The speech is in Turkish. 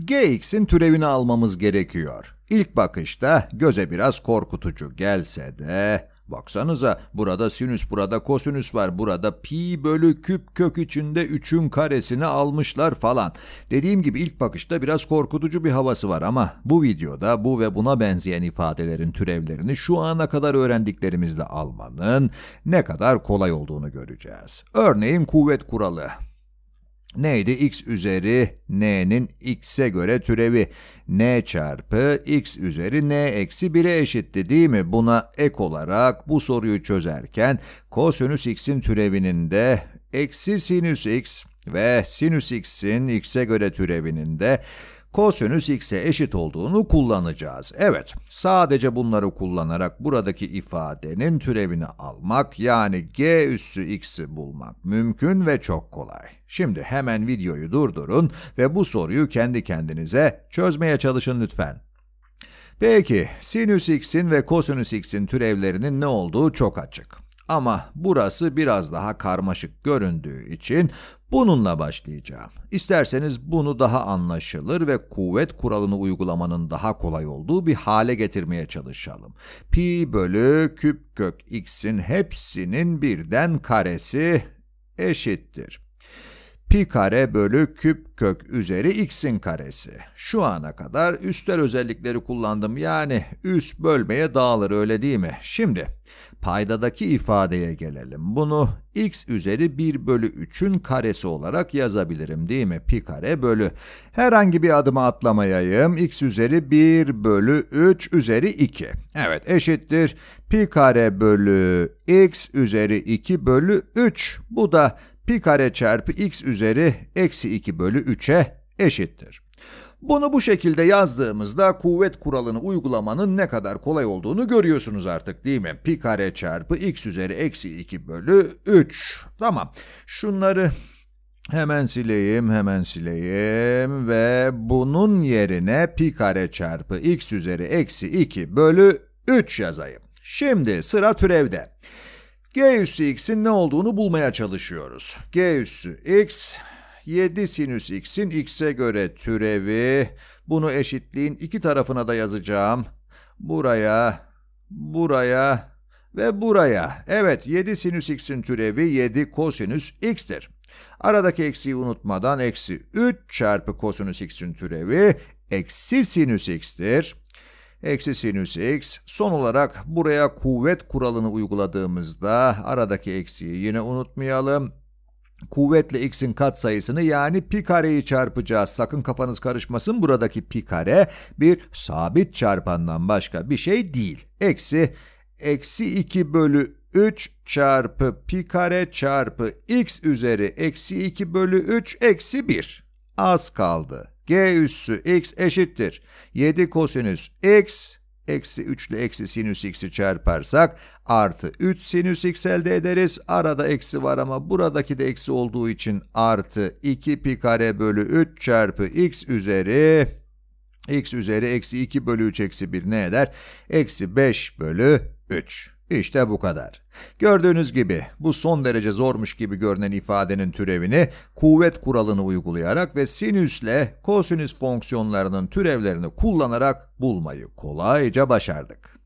Gx'in türevini almamız gerekiyor. İlk bakışta göze biraz korkutucu gelse de... Baksanıza burada sinüs, burada kosinüs var, burada pi bölü küp kök içinde 3'ün karesini almışlar falan. Dediğim gibi ilk bakışta biraz korkutucu bir havası var ama bu videoda bu ve buna benzeyen ifadelerin türevlerini şu ana kadar öğrendiklerimizle almanın ne kadar kolay olduğunu göreceğiz. Örneğin kuvvet kuralı. Neydi? x üzeri n'nin x'e göre türevi. n çarpı x üzeri n eksi 1'e eşitti değil mi? Buna ek olarak bu soruyu çözerken kosinüs x'in türevinin de eksi sinüs x ve sinüs x'in x'e göre türevinin de kosinüs x'e eşit olduğunu kullanacağız. Evet, sadece bunları kullanarak buradaki ifadenin türevini almak yani g üssü x'i bulmak mümkün ve çok kolay. Şimdi hemen videoyu durdurun ve bu soruyu kendi kendinize çözmeye çalışın lütfen. Peki, sinüs x'in ve kosinüs x'in türevlerinin ne olduğu çok açık. Ama burası biraz daha karmaşık göründüğü için bununla başlayacağım. İsterseniz bunu daha anlaşılır ve kuvvet kuralını uygulamanın daha kolay olduğu bir hale getirmeye çalışalım. Pi bölü küp kök x'in hepsinin birden karesi eşittir pi kare bölü küp kök üzeri x'in karesi. Şu ana kadar üstel özellikleri kullandım yani üs bölmeye dağılır öyle değil mi? Şimdi paydadaki ifadeye gelelim. Bunu x üzeri 1 bölü 3'ün karesi olarak yazabilirim değil mi? Pi kare bölü. Herhangi bir adıma atlamayayım. x üzeri 1 bölü 3 üzeri 2. Evet eşittir. Pi kare bölü x üzeri 2 bölü 3. Bu da pi kare çarpı x üzeri eksi 2 bölü 3'e eşittir. Bunu bu şekilde yazdığımızda kuvvet kuralını uygulamanın ne kadar kolay olduğunu görüyorsunuz artık değil mi? Pi kare çarpı x üzeri eksi 2 bölü 3. Tamam. Şunları hemen sileyim, hemen sileyim ve bunun yerine pi kare çarpı x üzeri eksi 2 bölü 3 yazayım. Şimdi sıra türevde. G üssü x'in ne olduğunu bulmaya çalışıyoruz. G üssü x 7 sinüs x'in x'e göre türevi. Bunu eşitliğin iki tarafına da yazacağım. Buraya, buraya ve buraya. Evet 7 sinüs x'in türevi 7 kosinüs x'tir. Aradaki eksiyi unutmadan eksi 3 çarpı kosinüs x'in türevi eksi sinüs x'tir eksi sinüs x. Son olarak buraya kuvvet kuralını uyguladığımızda aradaki eksiyi yine unutmayalım. Kuvvetle x'in katsayısını yani pi kareyi çarpacağız. Sakın kafanız karışmasın buradaki pi kare bir sabit çarpandan başka bir şey değil. Eksi eksi 2 bölü 3 çarpı pi kare çarpı x üzeri eksi 2 bölü 3 eksi 1. Az kaldı. G üssü x eşittir. 7 kosinüs x eksi 3 ile eksi sinüs x'i çarparsak artı 3 sinüs x elde ederiz. Arada eksi var ama buradaki de eksi olduğu için artı 2 pi kare bölü 3 çarpı x üzeri x üzeri eksi 2 bölü 3 eksi 1 ne eder? Eksi 5 bölü 3. İşte bu kadar. Gördüğünüz gibi bu son derece zormuş gibi görünen ifadenin türevini kuvvet kuralını uygulayarak ve sinüsle kosinüs fonksiyonlarının türevlerini kullanarak bulmayı kolayca başardık.